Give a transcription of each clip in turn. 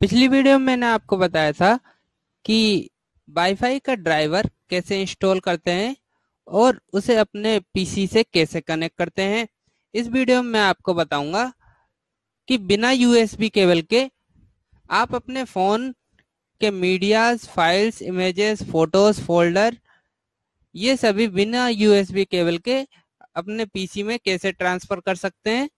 पिछली वीडियो में मैंने आपको बताया था कि वाईफाई का ड्राइवर कैसे इंस्टॉल करते हैं और उसे अपने पीसी से कैसे कनेक्ट करते हैं इस वीडियो में मैं आपको बताऊंगा कि बिना यूएसबी केबल के आप अपने फ़ोन के medias files images photos folder ये सभी बिना यूएसबी केबल के अपने पीसी में कैसे ट्रांसफ़र कर सकते हैं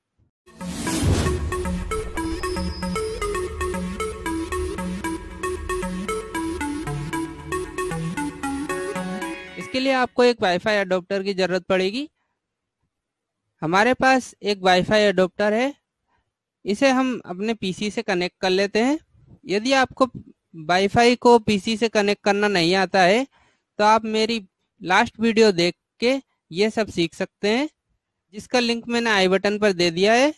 इसके लिए आपको एक वाईफाई अडोप्टर की ज़रूरत पड़ेगी हमारे पास एक वाईफाई अडोप्टर है इसे हम अपने पीसी से कनेक्ट कर लेते हैं यदि आपको वाईफाई को पीसी से कनेक्ट करना नहीं आता है तो आप मेरी लास्ट वीडियो देख के ये सब सीख सकते हैं जिसका लिंक मैंने आई बटन पर दे दिया है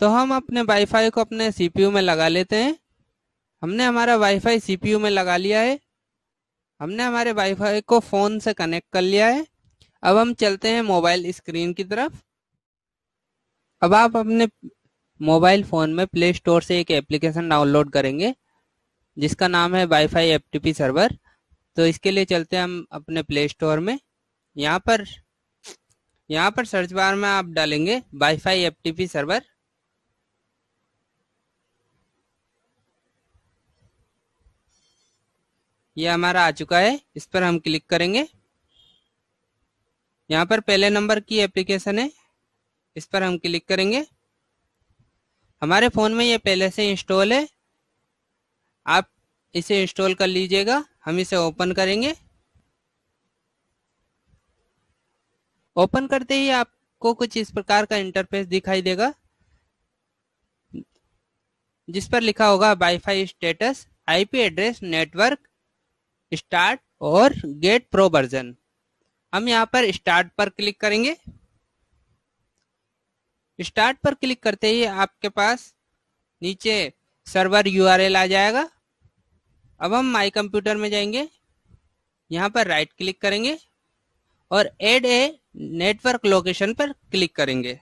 तो हम अपने वाईफाई को अपने सीपीयू में लगा लेते हैं हमने हमारा वाईफाई सीपीयू में लगा लिया है हमने हमारे वाईफाई को फोन से कनेक्ट कर लिया है अब हम चलते हैं मोबाइल स्क्रीन की तरफ अब आप अपने मोबाइल फोन में प्ले स्टोर से एक एप्लीकेशन डाउनलोड करेंगे जिसका नाम है वाईफाई एफटीपी सर्वर तो इसके लिए चलते हैं हम अपने प्ले स्टोर में यहाँ पर यहाँ पर सर्च बार में आप डालेंगे वाईफाई एफटीपी सर्वर ये हमारा आ चुका है इस पर हम क्लिक करेंगे यहाँ पर पहले नंबर की एप्लीकेशन है इस पर हम क्लिक करेंगे हमारे फ़ोन में ये पहले से इंस्टॉल है आप इसे इंस्टॉल कर लीजिएगा हम इसे ओपन करेंगे ओपन करते ही आपको कुछ इस प्रकार का इंटरफेस दिखाई देगा जिस पर लिखा होगा wifi status IP address network start और गेट प्रो वर्जन हम यहाँ पर स्टार्ट पर क्लिक करेंगे स्टार्ट पर क्लिक करते ही आपके पास नीचे सर्वर यूआरएल आ जाएगा अब हम माई कंप्यूटर में जाएंगे यहाँ पर राइट क्लिक करेंगे और एड ए नेटवर्क लोकेशन पर क्लिक करेंगे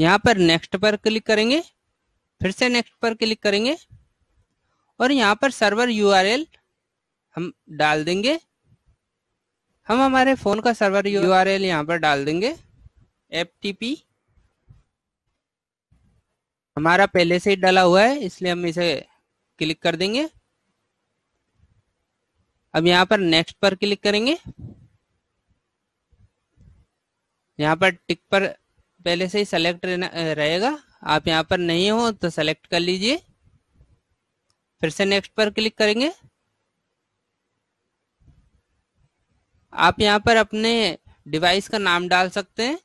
यहाँ पर नेक्स्ट पर क्लिक करेंगे फिर से नेक्स्ट पर क्लिक करेंगे और यहाँ पर सर्वर यू हम डाल देंगे हम हमारे फोन का सर्वर यू आर एल यहाँ पर डाल देंगे एफ टी पी हमारा पहले से ही डाला हुआ है इसलिए हम इसे क्लिक कर देंगे अब यहाँ पर नेक्स्ट पर क्लिक करेंगे यहाँ पर टिक पर पहले से ही सेलेक्ट रहेगा आप यहाँ पर नहीं हो तो सेलेक्ट कर लीजिए फिर से नेक्स्ट पर क्लिक करेंगे आप यहाँ पर अपने डिवाइस का नाम डाल सकते हैं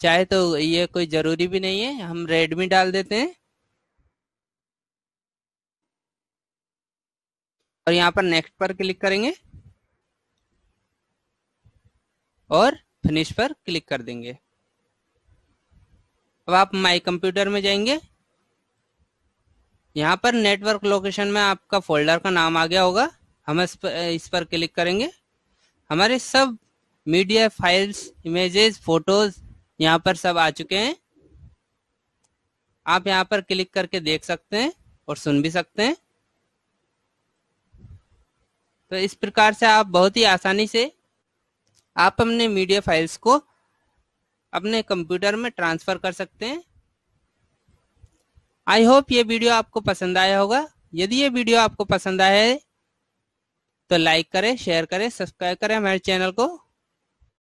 चाहे तो ये कोई जरूरी भी नहीं है हम रेडमी डाल देते हैं और यहाँ पर नेक्स्ट पर क्लिक करेंगे और फिनिश पर क्लिक कर देंगे अब आप माई कंप्यूटर में जाएंगे यहाँ पर नेटवर्क लोकेशन में आपका फोल्डर का नाम आ गया होगा हम इस पर, इस पर क्लिक करेंगे हमारे सब मीडिया फाइल्स इमेजेस फोटोज यहाँ पर सब आ चुके हैं आप यहाँ पर क्लिक करके देख सकते हैं और सुन भी सकते हैं तो इस प्रकार से आप बहुत ही आसानी से आप अपने मीडिया फाइल्स को अपने कंप्यूटर में ट्रांसफर कर सकते हैं आई होप ये वीडियो आपको पसंद आया होगा यदि ये वीडियो आपको पसंद आया है तो लाइक करें शेयर करें सब्सक्राइब करें हमारे चैनल को